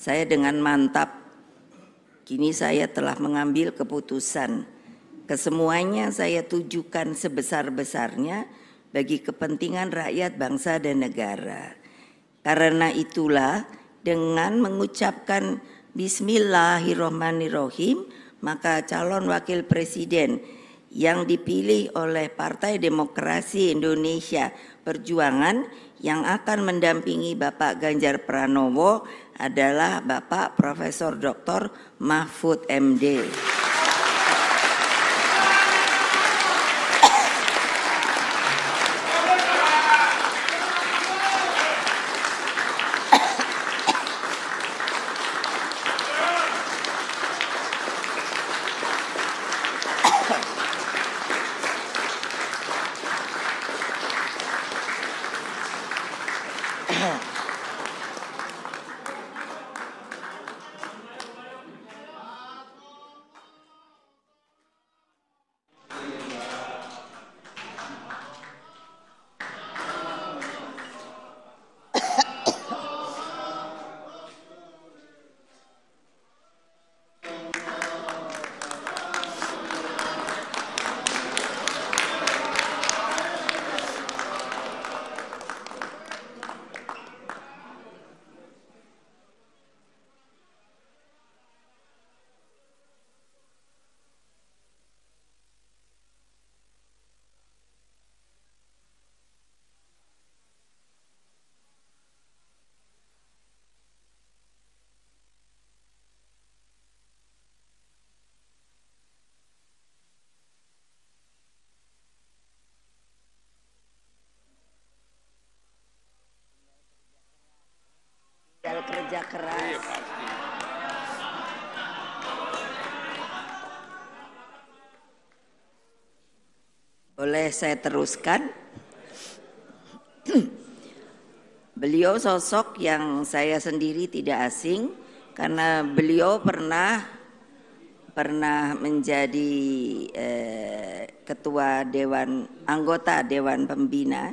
Saya dengan mantap, kini saya telah mengambil keputusan. Kesemuanya saya tujukan sebesar-besarnya bagi kepentingan rakyat, bangsa, dan negara. Karena itulah, dengan mengucapkan Bismillahirrohmanirrohim, maka calon wakil presiden yang dipilih oleh Partai Demokrasi Indonesia Perjuangan yang akan mendampingi Bapak Ganjar Pranowo adalah Bapak Profesor Dr. Mahfud MD. kerja keras. Iya, pasti. Boleh saya teruskan? beliau sosok yang saya sendiri tidak asing karena beliau pernah pernah menjadi eh, ketua dewan anggota dewan pembina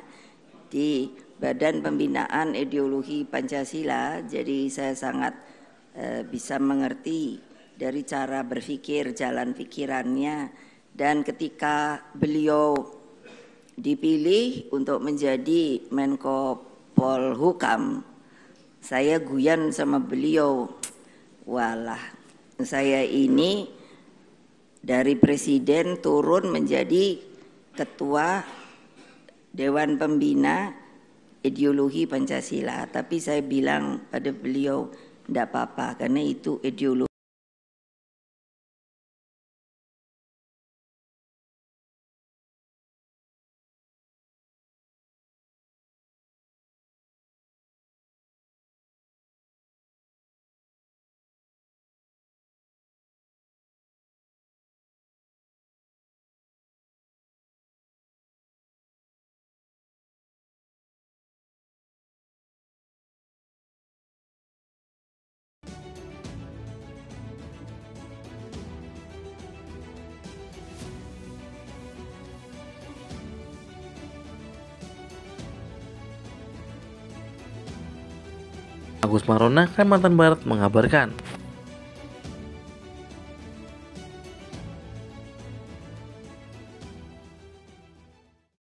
di Badan Pembinaan Ideologi Pancasila, jadi saya sangat e, bisa mengerti dari cara berpikir, jalan pikirannya, dan ketika beliau dipilih untuk menjadi Menko Polhukam, saya guyan sama beliau, walah saya ini dari presiden turun menjadi ketua Dewan Pembina ideologi pancasila tapi saya bilang pada beliau tidak apa apa karena itu ideologi Agus Marona, Kalimantan Barat mengabarkan.